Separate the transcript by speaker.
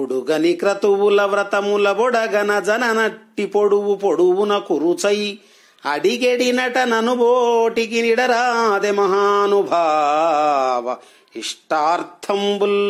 Speaker 1: ఉడుగని క్రతువుల వ్రతముల బొడగన నట్టి పొడువు పొడువున కురుచై అడిగెడినట బోటికి నిడరాదే మహానుభావ ఇష్టార్థంబుల్